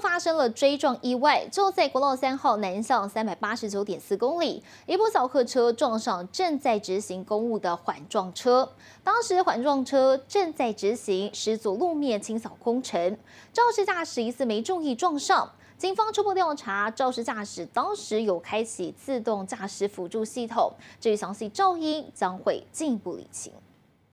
发生了追撞意外，就在国道三号南向三百八十九点四公里，一部小客车撞上正在执行公务的缓撞车。当时缓撞车正在执行十组路面清扫工程，肇事驾驶疑似没注意撞上。警方初步调查，肇事驾驶当时有开启自动驾驶辅助系统。至于详细噪因，将会进一步理清。